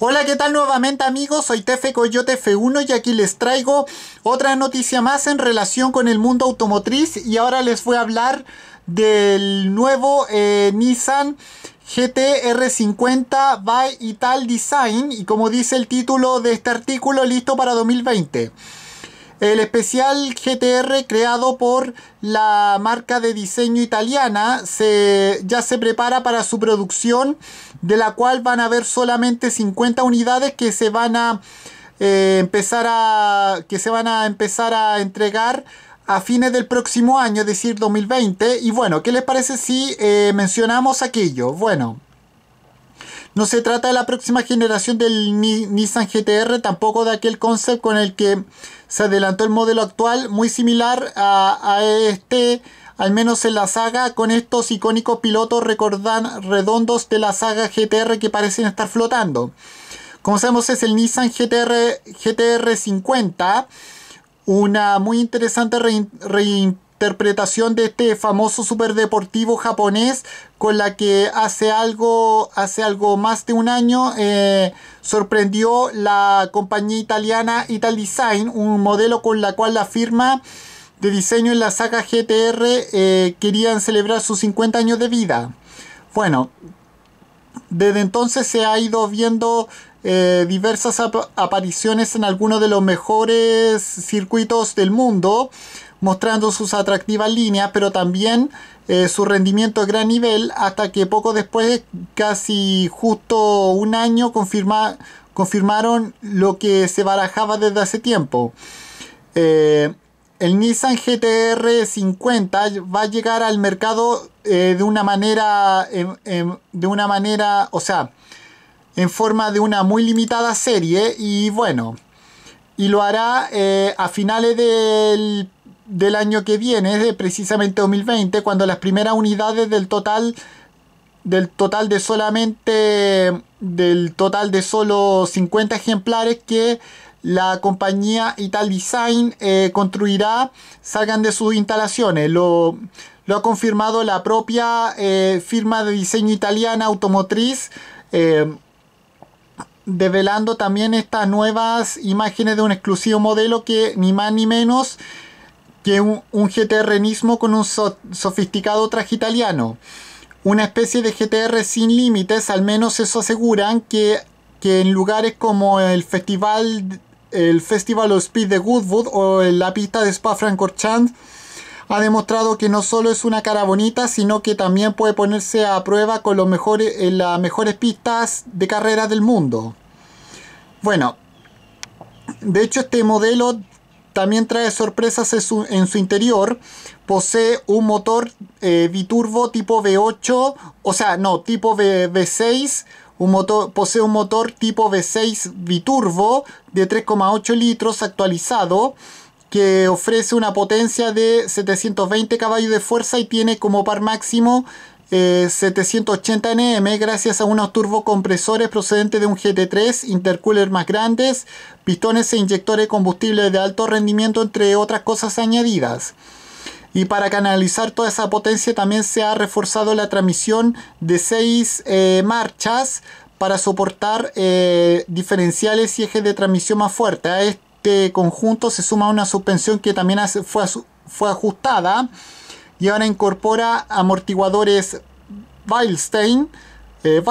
Hola, ¿qué tal nuevamente amigos? Soy Tefe Coyote F1 y aquí les traigo otra noticia más en relación con el mundo automotriz y ahora les voy a hablar del nuevo eh, Nissan GTR50 by Ital Design y como dice el título de este artículo, listo para 2020. El especial GTR creado por la marca de diseño italiana se, ya se prepara para su producción, de la cual van a haber solamente 50 unidades que se van a eh, empezar a que se van a empezar a entregar a fines del próximo año, es decir, 2020. Y bueno, ¿qué les parece si eh, mencionamos aquello? Bueno, no se trata de la próxima generación del Nissan GTR, tampoco de aquel concept con el que se adelantó el modelo actual, muy similar a, este, al menos en la saga, con estos icónicos pilotos recordan, redondos de la saga GTR que parecen estar flotando. Como sabemos es el Nissan GTR, GTR 50, una muy interesante reimpresión interpretación de este famoso superdeportivo japonés con la que hace algo, hace algo más de un año eh, sorprendió la compañía italiana Design un modelo con la cual la firma de diseño en la saga GTR eh, querían celebrar sus 50 años de vida. Bueno, desde entonces se ha ido viendo eh, diversas apariciones en algunos de los mejores circuitos del mundo mostrando sus atractivas líneas, pero también eh, su rendimiento a gran nivel, hasta que poco después, casi justo un año, confirma, confirmaron lo que se barajaba desde hace tiempo. Eh, el Nissan GTR 50 va a llegar al mercado eh, de una manera, de una manera, o sea, en forma de una muy limitada serie y bueno, y lo hará a finales del del año que viene, es de precisamente 2020, cuando las primeras unidades del total del total de solamente del total de solo 50 ejemplares que la compañía Ital Design eh, construirá salgan de sus instalaciones. Lo, lo ha confirmado la propia eh, firma de diseño italiana automotriz, eh, develando también estas nuevas imágenes de un exclusivo modelo que ni más ni menos que un, GTR mismo con un sofisticado traje italiano. Una especie de GTR sin límites, al menos eso aseguran que, en lugares como el festival el Festival of Speed de Goodwood o la pista de Spa-Francorchamps ha demostrado que no solo es una cara bonita, sino que también puede ponerse a prueba con los mejores, eh, las mejores pistas de carreras del mundo. Bueno, de hecho este modelo también trae sorpresas en su interior. Posee un motor eh, biturbo tipo V8, o sea, no, tipo v 6 posee un motor tipo V6 biturbo de 3,8 litros actualizado que ofrece una potencia de 720 caballos de fuerza y tiene como par máximo 780 eh, NM gracias a unos turbocompresores procedentes de un GT3, intercooler más grandes, pistones e inyectores de combustible de alto rendimiento, entre otras cosas añadidas. Y para canalizar toda esa potencia también se ha reforzado la transmisión de 6 eh, marchas para soportar eh, diferenciales y ejes de transmisión más fuertes... A este conjunto se suma una suspensión que también fue ajustada y ahora incorpora amortiguadores Weilstein eh,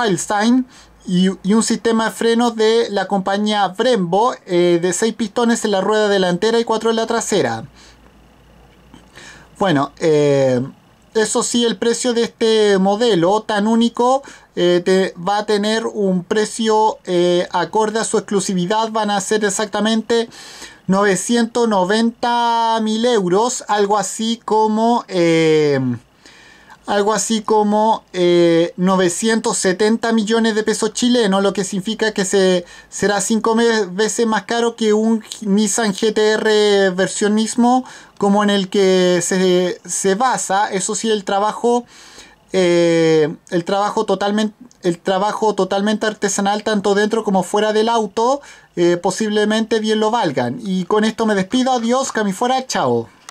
y, un sistema de frenos de la compañía Brembo eh, de 6 pistones en la rueda delantera y 4 en la trasera. Bueno, eh, eso sí, el precio de este modelo tan único te, va a tener un precio acorde a su exclusividad. Van a ser exactamente 990 mil euros, algo así como... Em, algo así como 970 eh, millones de pesos chilenos, lo que significa que se, será 5 veces más caro que un Nissan GTR versión mismo como en el que se, se basa, eso sí, el trabajo eh, el, trabajo totalmente, el trabajo totalmente artesanal tanto dentro como fuera del auto, eh, posiblemente bien lo valgan. Y con esto me despido, adiós, fuera, chao.